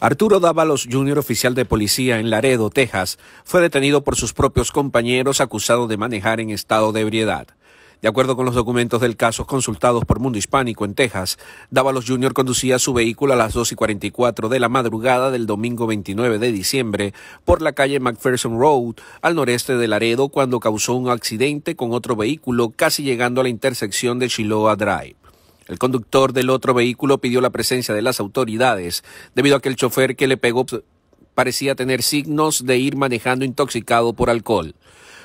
Arturo Dávalos Jr., oficial de policía en Laredo, Texas, fue detenido por sus propios compañeros acusado de manejar en estado de ebriedad. De acuerdo con los documentos del caso consultados por Mundo Hispánico en Texas, Dávalos Jr. conducía su vehículo a las 2 y 44 de la madrugada del domingo 29 de diciembre por la calle McPherson Road al noreste de Laredo cuando causó un accidente con otro vehículo casi llegando a la intersección de Chiloa Drive. El conductor del otro vehículo pidió la presencia de las autoridades debido a que el chofer que le pegó parecía tener signos de ir manejando intoxicado por alcohol.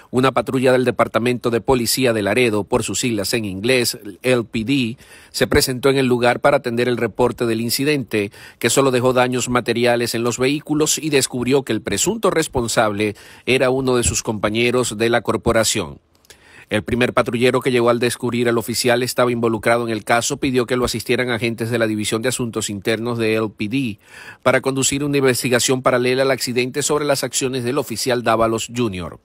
Una patrulla del Departamento de Policía de Laredo, por sus siglas en inglés, LPD, se presentó en el lugar para atender el reporte del incidente, que solo dejó daños materiales en los vehículos y descubrió que el presunto responsable era uno de sus compañeros de la corporación. El primer patrullero que llegó al descubrir al oficial estaba involucrado en el caso pidió que lo asistieran agentes de la División de Asuntos Internos de LPD para conducir una investigación paralela al accidente sobre las acciones del oficial Dávalos Jr.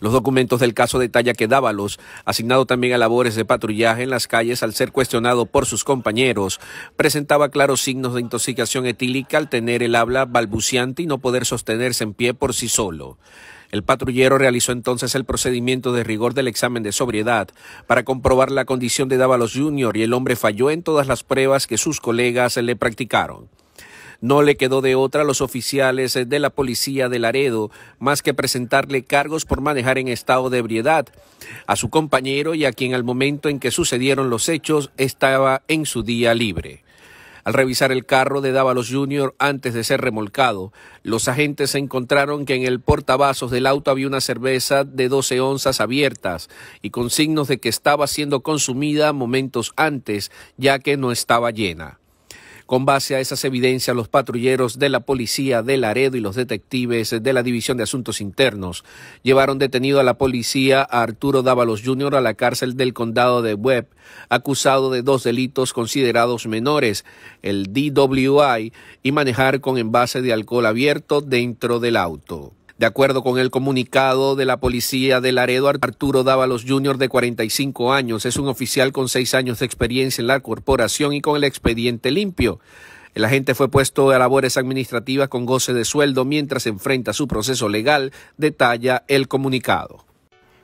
Los documentos del caso detallan que Dávalos, asignado también a labores de patrullaje en las calles al ser cuestionado por sus compañeros, presentaba claros signos de intoxicación etílica al tener el habla balbuceante y no poder sostenerse en pie por sí solo. El patrullero realizó entonces el procedimiento de rigor del examen de sobriedad para comprobar la condición de Dávalos Jr. y el hombre falló en todas las pruebas que sus colegas le practicaron. No le quedó de otra a los oficiales de la policía de Laredo más que presentarle cargos por manejar en estado de ebriedad a su compañero y a quien al momento en que sucedieron los hechos estaba en su día libre. Al revisar el carro de Dávalos Jr. antes de ser remolcado, los agentes encontraron que en el portavasos del auto había una cerveza de 12 onzas abiertas y con signos de que estaba siendo consumida momentos antes, ya que no estaba llena. Con base a esas evidencias, los patrulleros de la policía de Laredo y los detectives de la División de Asuntos Internos llevaron detenido a la policía a Arturo Dávalos Jr. a la cárcel del condado de Webb, acusado de dos delitos considerados menores, el DWI y manejar con envase de alcohol abierto dentro del auto. De acuerdo con el comunicado de la policía de Laredo, Arturo Dávalos Jr., de 45 años, es un oficial con seis años de experiencia en la corporación y con el expediente limpio. El agente fue puesto a labores administrativas con goce de sueldo mientras enfrenta su proceso legal, detalla el comunicado.